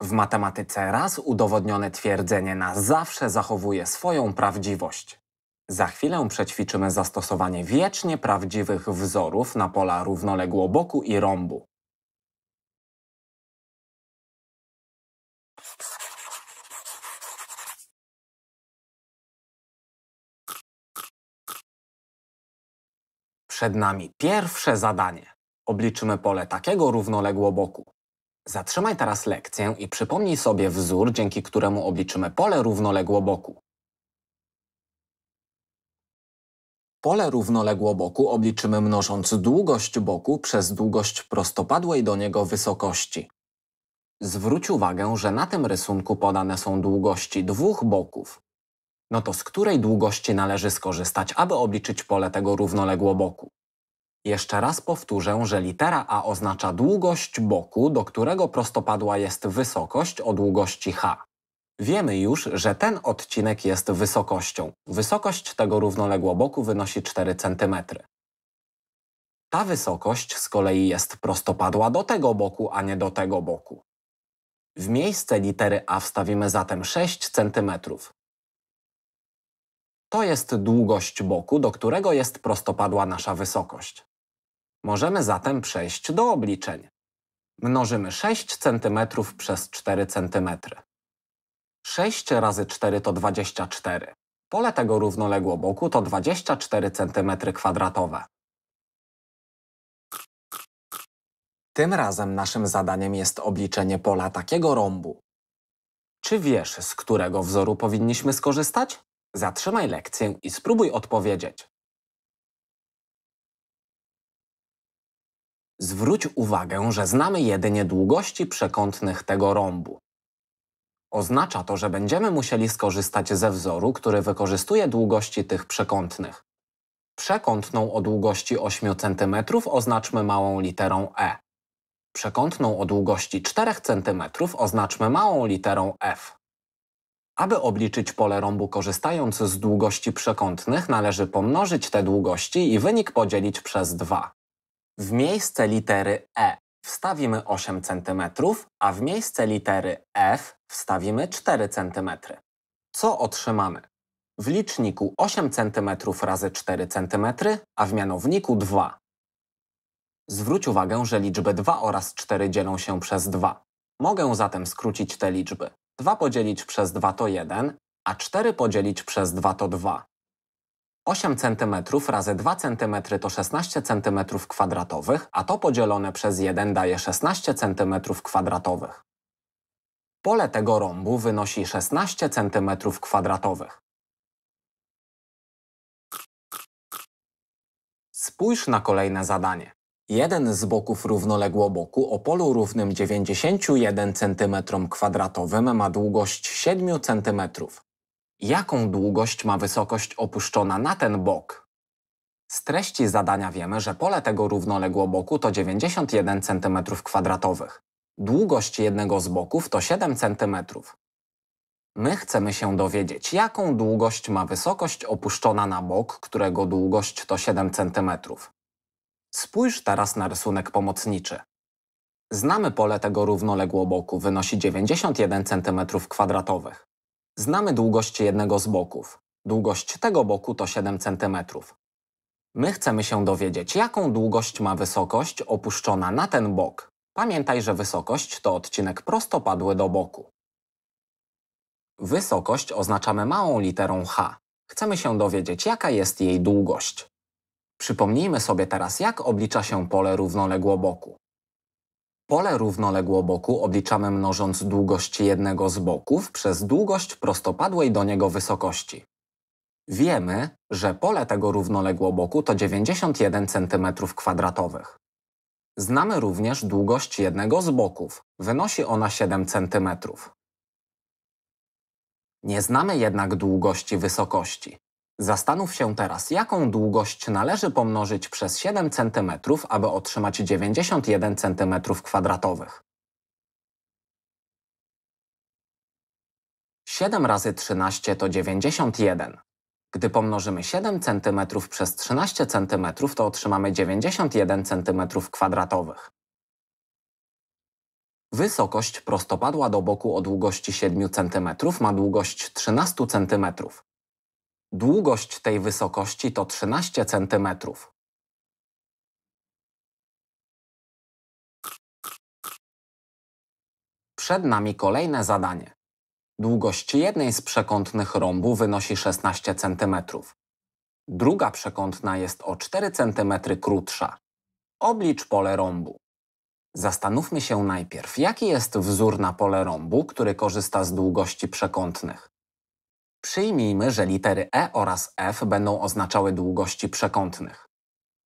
W matematyce raz udowodnione twierdzenie na zawsze zachowuje swoją prawdziwość. Za chwilę przećwiczymy zastosowanie wiecznie prawdziwych wzorów na pola równoległoboku i rąbu. Przed nami pierwsze zadanie. Obliczymy pole takiego równoległoboku, Zatrzymaj teraz lekcję i przypomnij sobie wzór, dzięki któremu obliczymy pole równoległoboku. Pole równoległoboku obliczymy mnożąc długość boku przez długość prostopadłej do niego wysokości. Zwróć uwagę, że na tym rysunku podane są długości dwóch boków. No to z której długości należy skorzystać, aby obliczyć pole tego równoległoboku? Jeszcze raz powtórzę, że litera A oznacza długość boku, do którego prostopadła jest wysokość o długości h. Wiemy już, że ten odcinek jest wysokością. Wysokość tego równoległoboku wynosi 4 cm. Ta wysokość z kolei jest prostopadła do tego boku, a nie do tego boku. W miejsce litery A wstawimy zatem 6 cm. To jest długość boku, do którego jest prostopadła nasza wysokość. Możemy zatem przejść do obliczeń. Mnożymy 6 cm przez 4 cm. 6 razy 4 to 24. Pole tego równoległoboku to 24 cm2. Tym razem naszym zadaniem jest obliczenie pola takiego rąbu. Czy wiesz, z którego wzoru powinniśmy skorzystać? Zatrzymaj lekcję i spróbuj odpowiedzieć. Zwróć uwagę, że znamy jedynie długości przekątnych tego rąbu. Oznacza to, że będziemy musieli skorzystać ze wzoru, który wykorzystuje długości tych przekątnych. Przekątną o długości 8 cm oznaczmy małą literą E. Przekątną o długości 4 cm oznaczmy małą literą F. Aby obliczyć pole rąbu korzystając z długości przekątnych, należy pomnożyć te długości i wynik podzielić przez 2. W miejsce litery E wstawimy 8 cm, a w miejsce litery F wstawimy 4 cm. Co otrzymamy? W liczniku 8 cm razy 4 cm, a w mianowniku 2. Zwróć uwagę, że liczby 2 oraz 4 dzielą się przez 2. Mogę zatem skrócić te liczby. 2 podzielić przez 2 to 1, a 4 podzielić przez 2 to 2. 8 cm razy 2 cm to 16 cm kwadratowych, a to podzielone przez 1 daje 16 cm kwadratowych. Pole tego rąbu wynosi 16 cm kwadratowych. Spójrz na kolejne zadanie. Jeden z boków równoległoboku o polu równym 91 cm2 ma długość 7 cm. Jaką długość ma wysokość opuszczona na ten bok? Z treści zadania wiemy, że pole tego równoległoboku to 91 cm2. Długość jednego z boków to 7 cm. My chcemy się dowiedzieć, jaką długość ma wysokość opuszczona na bok, którego długość to 7 cm. Spójrz teraz na rysunek pomocniczy. Znamy pole tego równoległoboku wynosi 91 cm2. Znamy długość jednego z boków. Długość tego boku to 7 cm. My chcemy się dowiedzieć, jaką długość ma wysokość opuszczona na ten bok. Pamiętaj, że wysokość to odcinek prostopadły do boku. Wysokość oznaczamy małą literą h. Chcemy się dowiedzieć, jaka jest jej długość. Przypomnijmy sobie teraz, jak oblicza się pole równoległo boku. Pole równoległoboku obliczamy mnożąc długość jednego z boków przez długość prostopadłej do niego wysokości. Wiemy, że pole tego równoległoboku to 91 cm2. Znamy również długość jednego z boków. Wynosi ona 7 cm. Nie znamy jednak długości wysokości. Zastanów się teraz, jaką długość należy pomnożyć przez 7 cm, aby otrzymać 91 cm2. 7 razy 13 to 91. Gdy pomnożymy 7 cm przez 13 cm, to otrzymamy 91 cm2. Wysokość prostopadła do boku o długości 7 cm ma długość 13 cm. Długość tej wysokości to 13 cm. Przed nami kolejne zadanie. Długość jednej z przekątnych rąbu wynosi 16 cm. Druga przekątna jest o 4 cm krótsza. Oblicz pole rąbu. Zastanówmy się najpierw, jaki jest wzór na pole rąbu, który korzysta z długości przekątnych. Przyjmijmy, że litery E oraz F będą oznaczały długości przekątnych.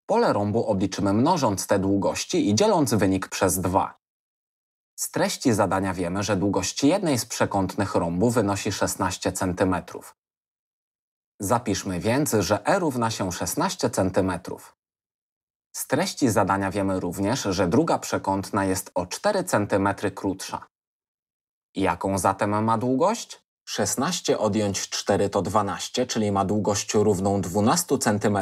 Pole rąbu obliczymy mnożąc te długości i dzieląc wynik przez 2. Z treści zadania wiemy, że długość jednej z przekątnych rąbu wynosi 16 cm. Zapiszmy więc, że E równa się 16 cm. Z treści zadania wiemy również, że druga przekątna jest o 4 cm krótsza. Jaką zatem ma długość? 16 odjąć 4 to 12, czyli ma długość równą 12 cm.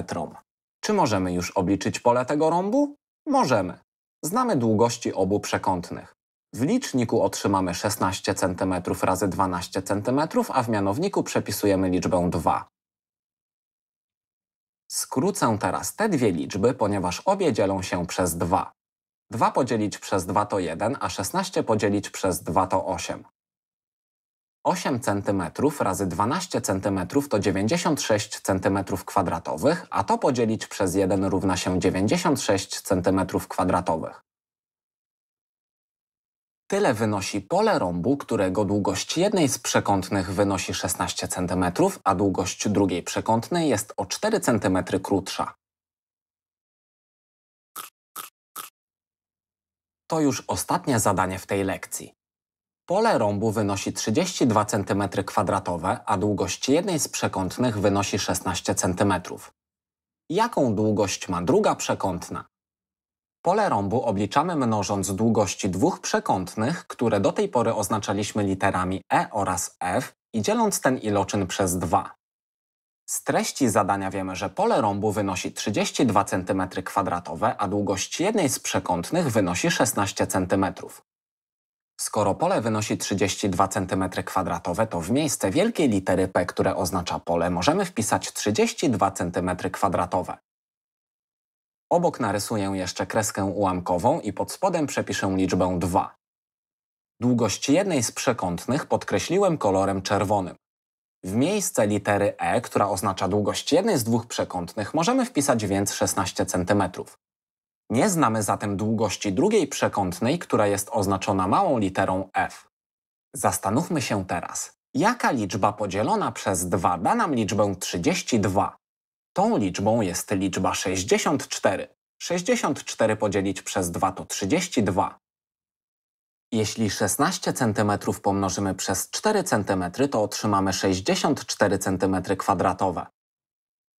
Czy możemy już obliczyć pole tego rąbu? Możemy. Znamy długości obu przekątnych. W liczniku otrzymamy 16 cm razy 12 cm, a w mianowniku przepisujemy liczbę 2. Skrócę teraz te dwie liczby, ponieważ obie dzielą się przez 2. 2 podzielić przez 2 to 1, a 16 podzielić przez 2 to 8. 8 cm razy 12 cm to 96 cm kwadratowych, a to podzielić przez 1 równa się 96 cm kwadratowych. Tyle wynosi pole rąbu, którego długość jednej z przekątnych wynosi 16 cm, a długość drugiej przekątnej jest o 4 cm krótsza. To już ostatnie zadanie w tej lekcji. Pole rąbu wynosi 32 cm2, a długość jednej z przekątnych wynosi 16 cm. Jaką długość ma druga przekątna? Pole rąbu obliczamy mnożąc długości dwóch przekątnych, które do tej pory oznaczaliśmy literami E oraz F i dzieląc ten iloczyn przez 2. Z treści zadania wiemy, że pole rąbu wynosi 32 cm2, a długość jednej z przekątnych wynosi 16 cm. Skoro pole wynosi 32 cm2, to w miejsce wielkiej litery P, które oznacza pole, możemy wpisać 32 cm2. Obok narysuję jeszcze kreskę ułamkową i pod spodem przepiszę liczbę 2. Długość jednej z przekątnych podkreśliłem kolorem czerwonym. W miejsce litery E, która oznacza długość jednej z dwóch przekątnych, możemy wpisać więc 16 cm. Nie znamy zatem długości drugiej przekątnej, która jest oznaczona małą literą f. Zastanówmy się teraz, jaka liczba podzielona przez 2 da nam liczbę 32? Tą liczbą jest liczba 64. 64 podzielić przez 2 to 32. Jeśli 16 cm pomnożymy przez 4 cm, to otrzymamy 64 cm kwadratowe.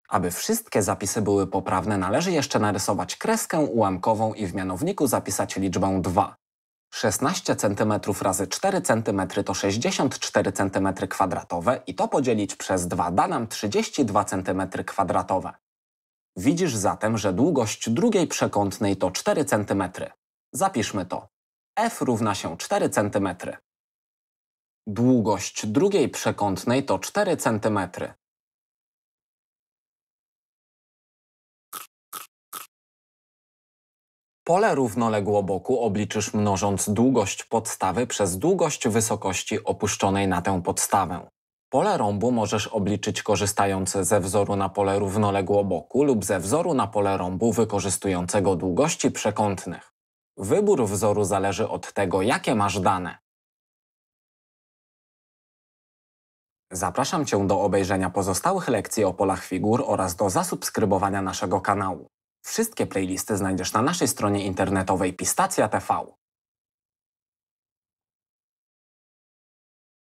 Aby wszystkie zapisy były poprawne, należy jeszcze narysować kreskę ułamkową i w mianowniku zapisać liczbę 2. 16 cm razy 4 cm to 64 cm kwadratowe i to podzielić przez 2 da nam 32 cm kwadratowe. Widzisz zatem, że długość drugiej przekątnej to 4 cm. Zapiszmy to. f równa się 4 cm. Długość drugiej przekątnej to 4 cm. Pole równoległoboku obliczysz mnożąc długość podstawy przez długość wysokości opuszczonej na tę podstawę. Pole rąbu możesz obliczyć korzystając ze wzoru na pole równoległoboku lub ze wzoru na pole rąbu wykorzystującego długości przekątnych. Wybór wzoru zależy od tego, jakie masz dane. Zapraszam Cię do obejrzenia pozostałych lekcji o polach figur oraz do zasubskrybowania naszego kanału. Wszystkie playlisty znajdziesz na naszej stronie internetowej Pistacja TV.